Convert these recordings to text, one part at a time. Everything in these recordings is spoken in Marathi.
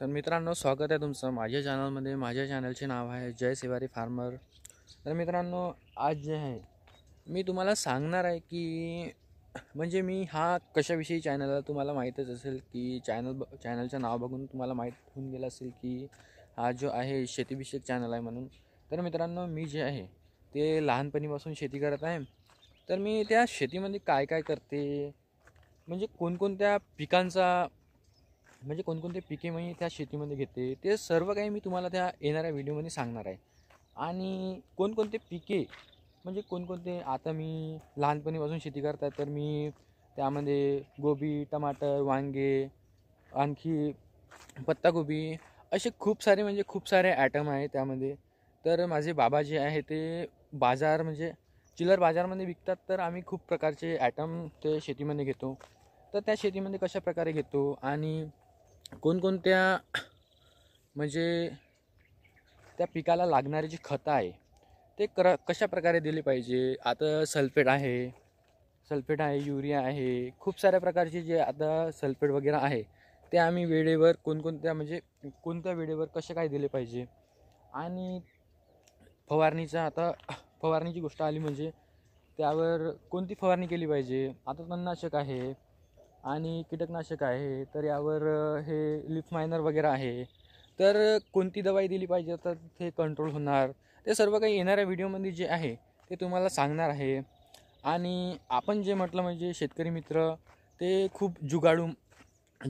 तर मित्रांनो स्वागत आहे तुमचं माझ्या चॅनलमध्ये माझ्या चॅनलचे नाव आहे जय शिवारी फार्मर तर मित्रांनो आज जे आहे मी तुम्हाला सांगणार आहे की म्हणजे मी हा कशाविषयी चॅनल आहे तुम्हाला माहीतच असेल की चॅनल चॅनलचं नाव बघून तुम्हाला माहीत होऊन गेलं असेल की हा जो आहे शेतीविषयक चॅनल आहे म्हणून तर मित्रांनो मी जे आहे ते लहानपणीपासून शेती करत आहे तर मी त्या शेतीमध्ये काय काय करते म्हणजे कोणकोणत्या पिकांचा म्हणजे कोणकोणते पिके मी त्या शेतीमध्ये घेते ते सर्व काही मी तुम्हाला त्या येणाऱ्या व्हिडिओमध्ये सांगणार आहे आणि कोणकोणते पिके म्हणजे कोणकोणते आता मी लहानपणीपासून शेती आहे तर मी त्यामध्ये गोबी टमाटर वांगे आणखी पत्तागोबी असे खूप सारे म्हणजे खूप सारे ॲटम आहे त्यामध्ये तर माझे बाबा जे आहे ते बाजार म्हणजे चिलर बाजारमध्ये विकतात तर आम्ही खूप प्रकारचे ॲटम ते शेतीमध्ये घेतो तर त्या शेतीमध्ये कशा प्रकारे घेतो आणि कोणकोणत्या म्हणजे त्या पिकाला लागणारी जी खतं आहे ते क्र कशा प्रकारे दिले पाहिजे आता सल्फेट आहे सल्फेट आहे युरिया आहे खूप साऱ्या प्रकारचे जे आता सल्फेट वगैरे आहे ते आम्ही वेळेवर कोणकोणत्या म्हणजे कोणत्या वेळेवर कसे काय दिले पाहिजे आणि फवारणीचा आता फवारणीची गोष्ट आली म्हणजे त्यावर कोणती फवारणी केली पाहिजे आता तणनाशक आहे आणि कीटकनाशक आहे तर यावर हे लिफ मायनर वगैरे आहे तर कोणती दवाई दिली पाहिजे तर ते कंट्रोल होणार ते सर्व काही येणाऱ्या व्हिडिओमध्ये जे आहे ते तुम्हाला सांगणार आहे आणि आपण जे म्हटलं म्हणजे शेतकरी मित्र ते खूप जुगाडू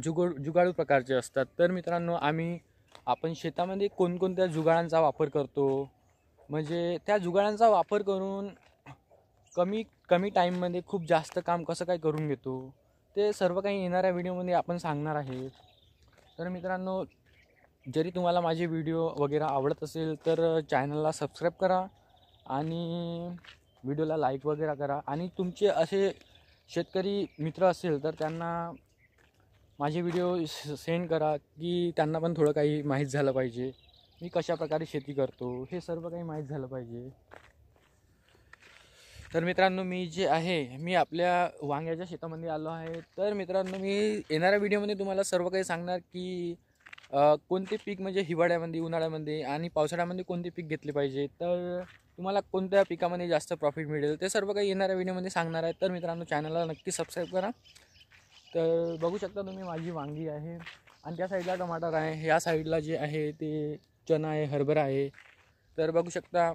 जुगो जुगाडू प्रकारचे असतात तर मित्रांनो आम्ही आपण शेतामध्ये कोणकोणत्या जुगाडांचा वापर करतो म्हणजे त्या जुगाडांचा वापर करून कमी कमी टाईममध्ये खूप जास्त काम कसं काय करून घेतो ते सर्व काही येणाऱ्या व्हिडिओमध्ये आपण सांगणार आहे तर मित्रांनो जरी तुम्हाला माझे व्हिडिओ वगैरे आवडत असेल तर चॅनलला सबस्क्राईब करा आणि व्हिडिओला लाईक वगैरे करा आणि तुमचे असे शेतकरी मित्र असेल तर त्यांना माझे व्हिडिओ सेंड करा की त्यांना पण थोडं काही माहीत झालं पाहिजे मी कशाप्रकारे शेती करतो हे सर्व काही माहीत झालं पाहिजे तर मित्रांनो मी जे आहे मी आपल्या वांग्याच्या शेतामध्ये आलो आहे तर मित्रांनो मी येणाऱ्या व्हिडिओमध्ये तुम्हाला सर्व काही सांगणार की कोणते पीक म्हणजे हिवाळ्यामध्ये उन्हाळ्यामध्ये आणि पावसाळ्यामध्ये कोणते पीक घेतले पाहिजे तर तुम्हाला कोणत्या पिकामध्ये जास्त प्रॉफिट मिळेल ते सर्व काही येणाऱ्या व्हिडिओमध्ये सांगणार आहे तर मित्रांनो चॅनलला नक्की सबस्क्राईब करा तर बघू शकता तुम्ही माझी वांगी आहे आणि त्या साईडला टमाटर आहे ह्या साईडला जे आहे ते चणा आहे हरभरा आहे तर बघू शकता